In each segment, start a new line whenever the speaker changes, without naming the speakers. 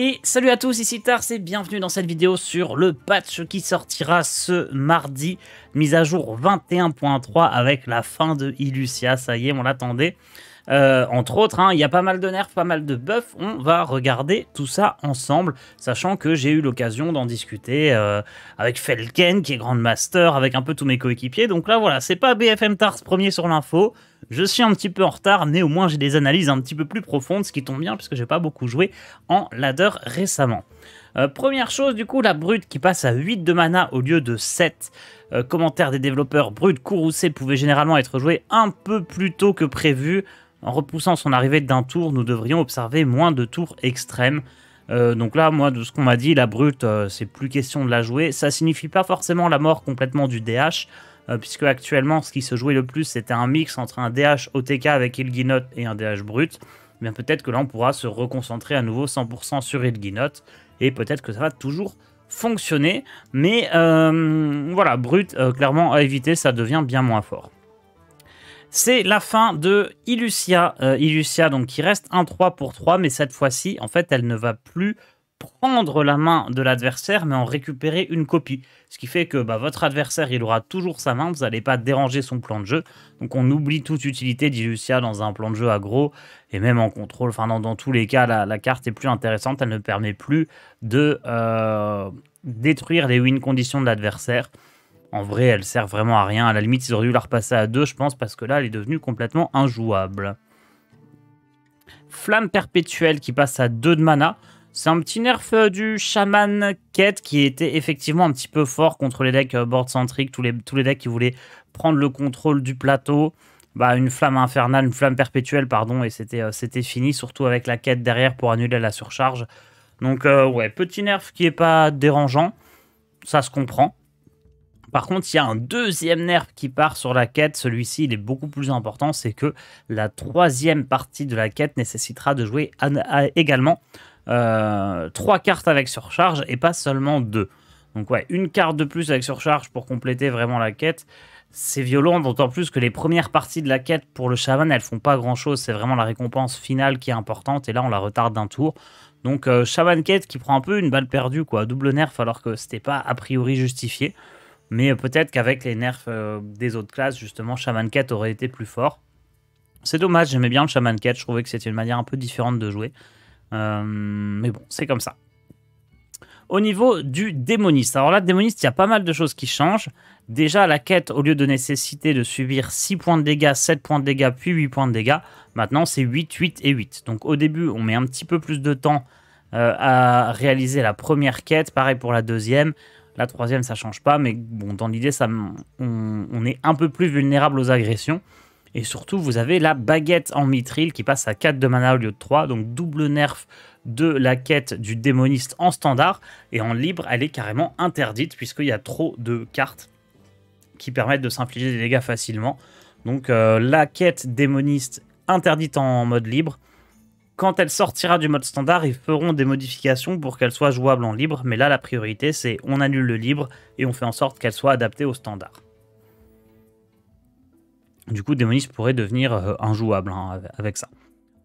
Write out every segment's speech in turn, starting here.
Et salut à tous, ici Tars et bienvenue dans cette vidéo sur le patch qui sortira ce mardi, mise à jour 21.3 avec la fin de Illucia, ça y est, on l'attendait. Euh, entre autres, hein, il y a pas mal de nerfs, pas mal de buffs, on va regarder tout ça ensemble, sachant que j'ai eu l'occasion d'en discuter euh, avec Felken qui est Grand Master, avec un peu tous mes coéquipiers, donc là voilà, c'est pas BFM Tars premier sur l'info, je suis un petit peu en retard, néanmoins j'ai des analyses un petit peu plus profondes, ce qui tombe bien puisque j'ai pas beaucoup joué en ladder récemment. Euh, première chose du coup, la brute qui passe à 8 de mana au lieu de 7. Euh, commentaire des développeurs, brute courroucée pouvait généralement être jouée un peu plus tôt que prévu. En repoussant son arrivée d'un tour, nous devrions observer moins de tours extrêmes. Euh, donc là, moi, de ce qu'on m'a dit, la brute, c'est plus question de la jouer. Ça signifie pas forcément la mort complètement du DH. Euh, puisque actuellement, ce qui se jouait le plus, c'était un mix entre un DH OTK avec Ilginot et un DH brut. Eh peut-être que là, on pourra se reconcentrer à nouveau 100% sur Ilginot, et peut-être que ça va toujours fonctionner. Mais euh, voilà, brut, euh, clairement, à éviter, ça devient bien moins fort. C'est la fin de Illucia. donc, qui reste un 3 pour 3, mais cette fois-ci, en fait, elle ne va plus prendre la main de l'adversaire, mais en récupérer une copie. Ce qui fait que bah, votre adversaire, il aura toujours sa main, vous n'allez pas déranger son plan de jeu. Donc on oublie toute utilité d'Illusia dans un plan de jeu aggro, et même en contrôle. Enfin, dans, tous les cas, la, carte est plus intéressante, elle ne permet plus de euh, détruire les win conditions de l'adversaire. En vrai, elle sert vraiment à rien. À la limite, ils auraient dû la repasser à 2, je pense, parce que là, elle est devenue complètement injouable. Flamme perpétuelle qui passe à 2 de mana. C'est un petit nerf euh, du Shaman quête qui était effectivement un petit peu fort contre les decks euh, board centriques, tous les, tous les decks qui voulaient prendre le contrôle du plateau. Bah, une flamme infernale, une flamme perpétuelle, pardon, et c'était euh, fini, surtout avec la quête derrière pour annuler la surcharge. Donc, ouais, petit nerf qui est pas dérangeant, ça se comprend. Par contre, il y a un deuxième nerf qui part sur la quête. Celui-ci, il est beaucoup plus important. C'est que la troisième partie de la quête nécessitera de jouer également euh, trois cartes avec surcharge et pas seulement deux. Donc ouais, une carte de plus avec surcharge pour compléter vraiment la quête. C'est violent, d'autant plus que les premières parties de la quête pour le shaman elles font pas grand chose. C'est vraiment la récompense finale qui est importante, et là on la retarde d'un tour. Donc euh, shaman quête qui prend un peu une balle perdue, quoi, double nerf, alors que c'était pas a priori justifié. Mais euh, peut-être qu'avec les nerfs des autres classes, justement, shaman quête aurait été plus fort. C'est dommage, j'aimais bien le shaman quête, je trouvais que c'était une manière un peu différente de jouer. Euh, mais bon, c'est comme ça. Au niveau du démoniste, alors là, démoniste, il y a pas mal de choses qui changent. Déjà, la quête, au lieu de nécessiter de subir 6 points de dégâts, 7 points de dégâts, puis 8 points de dégâts, maintenant c'est 8, 8 et 8. Donc au début, on met un petit peu plus de temps euh, à réaliser la première quête, pareil pour la deuxième. La troisième, ça change pas, mais bon, dans l'idée, ça, on est un peu plus vulnérable aux agressions. Et surtout, vous avez la baguette en mithril qui passe à 4 de mana au lieu de 3, donc double nerf de la quête du démoniste en standard. Et en libre, elle est carrément interdite puisqu'il y a trop de cartes qui permettent de s'infliger des dégâts facilement. Donc euh, la quête démoniste interdite en mode libre. Quand elle sortira du mode standard, ils feront des modifications pour qu'elle soit jouable en libre, mais là la priorité c'est on annule le libre et on fait en sorte qu'elle soit adaptée au standard. Du coup, Démonis pourrait devenir euh, injouable hein, avec ça.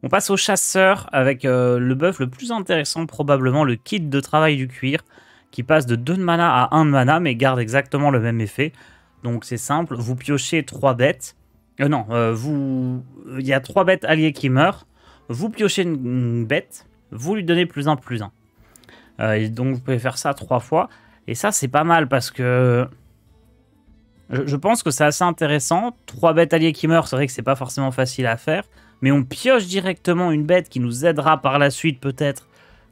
On passe au chasseur avec euh, le buff le plus intéressant, probablement le kit de travail du cuir, qui passe de 2 de mana à 1 de mana, mais garde exactement le même effet. Donc c'est simple, vous piochez 3 bêtes. Euh, non, vous... il y a 3 bêtes alliées qui meurent. Vous piochez une, bête, vous lui donnez plus 1 plus 1. et donc vous pouvez faire ça 3 fois. Et ça c'est pas mal parce que je, pense que c'est assez intéressant. Trois bêtes alliées qui meurent, c'est vrai que c'est pas forcément facile à faire. Mais on pioche directement une bête qui nous aidera par la suite peut-être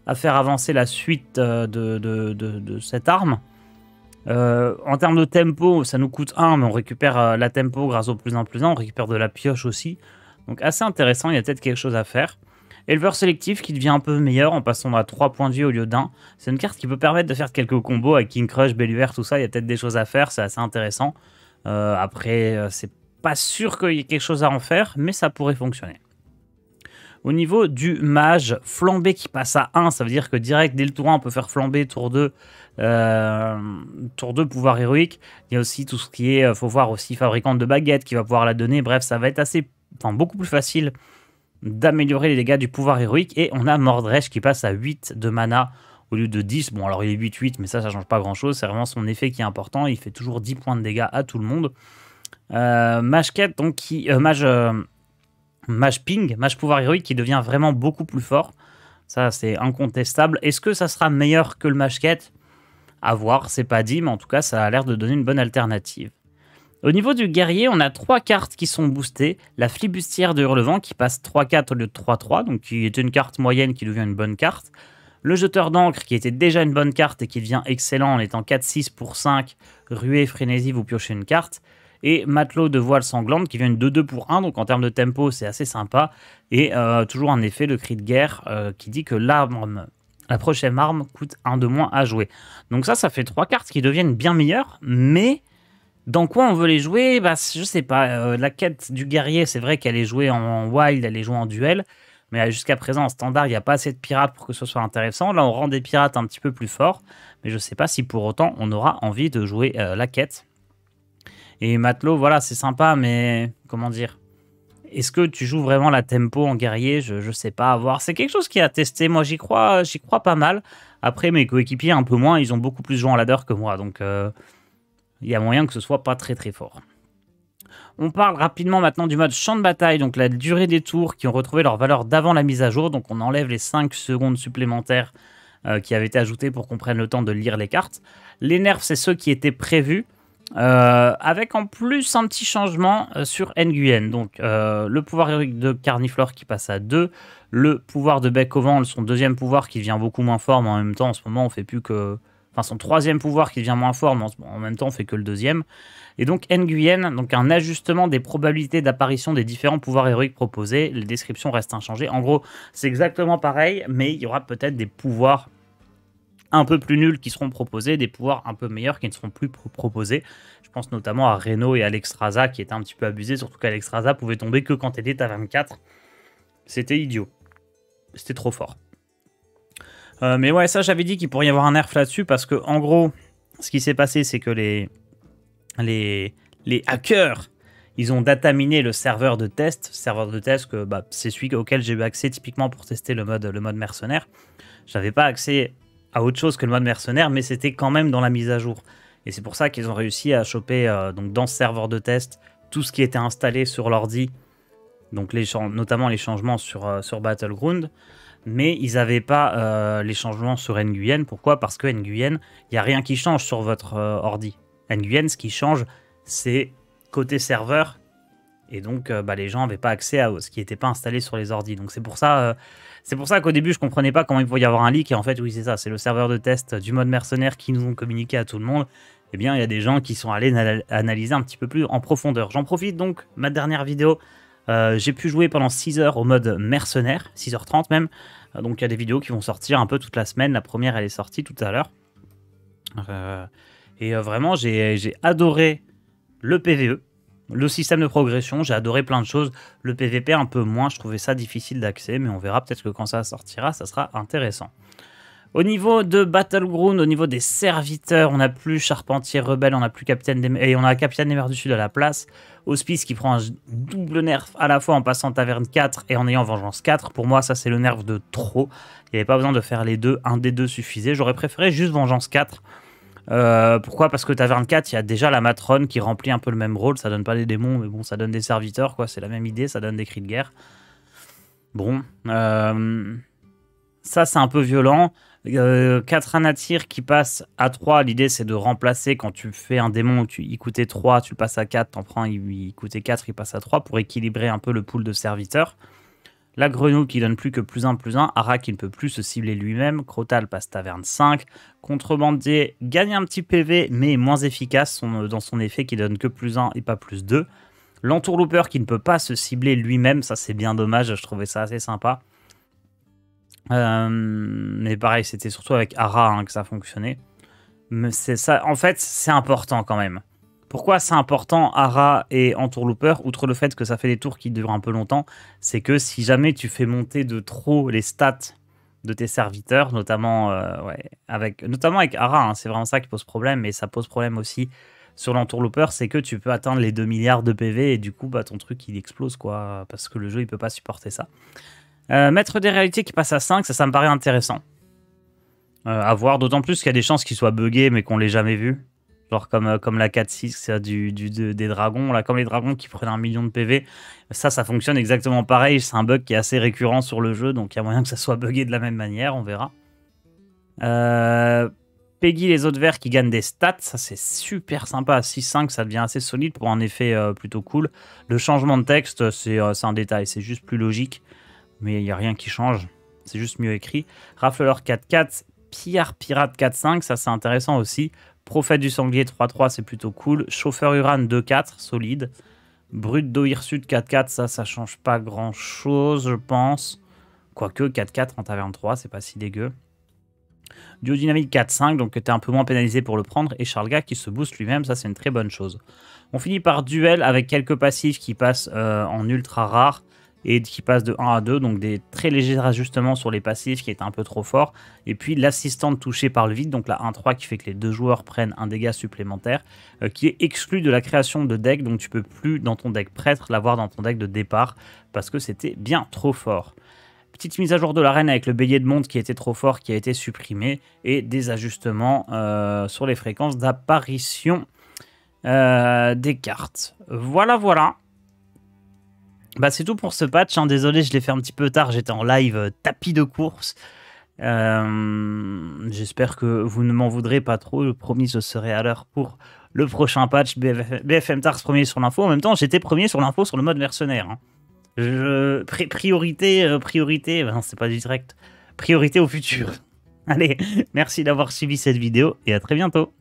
à faire avancer la suite euh, de, cette arme. Euh, en termes de tempo, ça nous coûte 1, mais on récupère euh, la tempo grâce au plus 1 plus 1, on récupère de la pioche aussi. Donc assez intéressant, il y a peut-être quelque chose à faire. Éleveur sélectif qui devient un peu meilleur en passant à 3 points de vie au lieu d'un. C'est une carte qui peut permettre de faire quelques combos avec King Crush, Belluaire, tout ça. Il y a peut-être des choses à faire, c'est assez intéressant. Euh, après, euh, c'est pas sûr qu'il y ait quelque chose à en faire, mais ça pourrait fonctionner. Au niveau du mage, flambé qui passe à 1, ça veut dire que direct dès le tour 1, on peut faire flamber tour 2, euh, tour 2 pouvoir héroïque. Il y a aussi tout ce qui est, faut voir aussi fabricante de baguettes qui va pouvoir la donner. Bref, ça va être assez, enfin beaucoup plus facile d'améliorer les dégâts du pouvoir héroïque. Et on a Mordresh qui passe à 8 de mana au lieu de 10. Bon, alors il est 8-8, mais ça, ça change pas grand-chose. C'est vraiment son effet qui est important. Il fait toujours 10 points de dégâts à tout le monde. Euh, donc qui. Euh, euh, mage, Ping, Mage Pouvoir Héroïque qui devient vraiment beaucoup plus fort. Ça, c'est incontestable. Est-ce que ça sera meilleur que le Mashket A voir, c'est pas dit, mais en tout cas, ça a l'air de donner une bonne alternative. Au niveau du guerrier, on a trois cartes qui sont boostées. La flibustière de Hurlevent qui passe 3-4 au lieu de 3-3, donc qui est une carte moyenne qui devient une bonne carte. Le jeteur d'encre qui était déjà une bonne carte et qui devient excellent en étant 4-6 pour 5, ruée, frénésie, vous piochez une carte. Et Matelot de Voile Sanglante qui vient une 2-2 pour 1, donc en termes de tempo c'est assez sympa. Et euh, toujours un effet le cri de guerre euh, qui dit que l'arme la prochaine arme coûte un de moins à jouer. Donc ça, ça fait trois cartes qui deviennent bien meilleures, mais dans quoi on veut les jouer bah, Je sais pas. Euh, la quête du guerrier, c'est vrai qu'elle est jouée en wild, elle est jouée en duel. Mais euh, jusqu'à présent, en standard, il n'y a pas assez de pirates pour que ce soit intéressant. Là, on rend des pirates un petit peu plus forts. Mais je ne sais pas si pour autant, on aura envie de jouer euh, la quête. Et Matelot, voilà, c'est sympa, mais comment dire Est-ce que tu joues vraiment la tempo en guerrier Je ne sais pas, C'est quelque chose qui a testé. Moi, j'y crois, j'y crois pas mal. Après, mes coéquipiers, un peu moins, ils ont beaucoup plus joué en ladder que moi. Donc il y a moyen que ce soit pas très très fort. On parle rapidement maintenant du mode champ de bataille, donc la durée des tours qui ont retrouvé leur valeur d'avant la mise à jour, donc on enlève les 5 secondes supplémentaires euh, qui avaient été ajoutées pour qu'on prenne le temps de lire les cartes. Les nerfs, c'est ceux qui étaient prévus, euh, avec en plus un petit changement euh, sur Nguyen, donc le pouvoir de Carniflore qui passe à 2, le pouvoir de Bec son deuxième pouvoir qui vient beaucoup moins fort, mais en même temps en ce moment on fait plus que enfin son troisième pouvoir qui devient moins fort, mais en, même temps on fait que le deuxième. Et donc Nguyen, donc un ajustement des probabilités d'apparition des différents pouvoirs héroïques proposés. Les descriptions restent inchangées. En gros, c'est exactement pareil, mais il y aura peut-être des pouvoirs un peu plus nuls qui seront proposés, des pouvoirs un peu meilleurs qui ne seront plus proposés. Je pense notamment à Reno et à Alexstrasza qui étaient un petit peu abusés, surtout qu'Alexstrasza pouvait tomber que quand elle était à 24. C'était idiot. C'était trop fort. Euh, mais ouais, ça, j'avais dit qu'il pourrait y avoir un nerf là-dessus parce que, en gros, ce qui s'est passé, c'est que les, les, hackers, ils ont dataminé le serveur de test. Serveur de test que bah, c'est celui auquel j'ai eu accès typiquement pour tester le mode, le mode mercenaire. J'avais pas accès à autre chose que le mode mercenaire, mais c'était quand même dans la mise à jour. Et c'est pour ça qu'ils ont réussi à choper euh, donc dans ce serveur de test tout ce qui était installé sur l'ordi, donc notamment les changements sur, euh, sur Battleground mais ils n'avaient pas euh, les changements sur Nguyen. Pourquoi Parce que Nguyen, il n'y a rien qui change sur votre euh, ordi. Nguyen, ce qui change, c'est côté serveur. Et donc, euh, bah, les gens n'avaient pas accès à ce qui n'était pas installé sur les ordis. Donc, c'est pour ça, c'est pour ça qu'au début, je ne comprenais pas comment il pouvait y avoir un leak. Et en fait, oui, c'est ça. C'est le serveur de test du mode mercenaire qui nous ont communiqué à tout le monde. Eh bien, il y a des gens qui sont allés analyser un petit peu plus en profondeur. J'en profite donc, ma dernière vidéo euh, j'ai pu jouer pendant 6 heures au mode mercenaire, 6h30 même. Euh, donc il y a des vidéos qui vont sortir un peu toute la semaine. La première, elle est sortie tout à l'heure. Euh, et vraiment, j'ai adoré le PVE, le système de progression. J'ai adoré plein de choses. Le PVP, un peu moins. Je trouvais ça difficile d'accès, mais on verra peut-être que quand ça sortira, ça sera intéressant. Au niveau de Battleground, au niveau des serviteurs, on n'a plus Charpentier Rebelle, on n'a plus Capitaine des... et on a Capitaine des Mers du Sud à la place. Hospice qui prend un double nerf à la fois en passant Taverne 4 et en ayant Vengeance 4. Pour moi, ça c'est le nerf de trop. Il n'y avait pas besoin de faire les deux, un des deux suffisait. J'aurais préféré juste Vengeance 4. Euh, pourquoi Parce que Taverne 4, il y a déjà la matrone qui remplit un peu le même rôle. Ça donne pas des démons, mais bon, ça donne des serviteurs, quoi. C'est la même idée, ça donne des cris de guerre. Bon. Euh, ça, c'est un peu violent. 4 euh, qui passe à 3. L'idée, c'est de remplacer quand tu fais un démon tu, il coûtait 3, tu passes à 4, t'en prends, il, coûtait 4, il passe à 3 pour équilibrer un peu le pool de serviteurs. La grenouille qui donne plus que plus 1 plus 1. Ara qui ne peut plus se cibler lui-même. Crotal passe taverne 5. Contrebandier gagne un petit PV mais est moins efficace euh, dans son effet qui donne que plus 1 et pas plus 2. L'entourlooper qui ne peut pas se cibler lui-même. Ça, c'est bien dommage. Je trouvais ça assez sympa. Euh, mais pareil, c'était surtout avec Ara hein, que ça fonctionnait. Mais c'est ça, en fait, c'est important quand même. Pourquoi c'est important Ara et Entourlooper, outre le fait que ça fait des tours qui durent un peu longtemps, c'est que si jamais tu fais monter de trop les stats de tes serviteurs, notamment, euh, ouais, avec, notamment avec Ara, hein, c'est vraiment ça qui pose problème, mais ça pose problème aussi sur l'entourlooper, c'est que tu peux atteindre les 2 milliards de PV et du coup, bah, ton truc il explose quoi, parce que le jeu il peut pas supporter ça. Euh, mettre des réalités qui passent à 5, ça, ça me paraît intéressant. Euh, à voir, d'autant plus qu'il y a des chances qu'ils soient buggés mais qu'on l'ait jamais vu. Genre comme, euh, comme la 4-6 du, du, des dragons, là, comme les dragons qui prennent un million de PV. Ça, ça fonctionne exactement pareil. C'est un bug qui est assez récurrent sur le jeu, donc il y a moyen que ça soit buggé de la même manière, on verra. Peggy, les autres verts qui gagnent des stats, ça c'est super sympa. 6-5, ça devient assez solide pour un effet plutôt cool. Le changement de texte, c'est un détail, c'est juste plus logique mais il n'y a rien qui change. C'est juste mieux écrit. Raffleur 4-4, Pierre Pirate 4-5, ça c'est intéressant aussi. Prophète du Sanglier 3-3, c'est plutôt cool. Chauffeur Uran 2-4, solide. Brut d'Oirsud 4-4, ça, ça change pas grand chose, je pense. Quoique 4-4 en taverne 3, c'est pas si dégueu. Duo 4-5, donc t'es un peu moins pénalisé pour le prendre. Et Charlga qui se booste lui-même, ça c'est une très bonne chose. On finit par duel avec quelques passifs qui passent euh, en ultra rare et qui passe de 1 à 2, donc des très légers ajustements sur les passifs qui étaient un peu trop fort et puis l'assistante touchée par le vide, donc la 1-3 qui fait que les deux joueurs prennent un dégât supplémentaire, euh, qui est exclu de la création de deck, donc tu peux plus dans ton deck prêtre l'avoir dans ton deck de départ, parce que c'était bien trop fort. Petite mise à jour de l'arène avec le bélier de monde qui était trop fort, qui a été supprimé, et des ajustements euh, sur les fréquences d'apparition euh, des cartes. Voilà, voilà. Bah, c'est tout pour ce patch. Hein. Désolé, je l'ai fait un petit peu tard. J'étais en live euh, tapis de course. Euh, j'espère que vous ne m'en voudrez pas trop. Le promis, je serai à l'heure pour le prochain patch. BFM Tars premier sur l'info. En même temps, j'étais premier sur l'info sur le mode mercenaire. Hein. Je... priorité, euh, priorité. Ben, c'est pas du direct. Priorité au futur. Allez, merci d'avoir suivi cette vidéo et à très bientôt.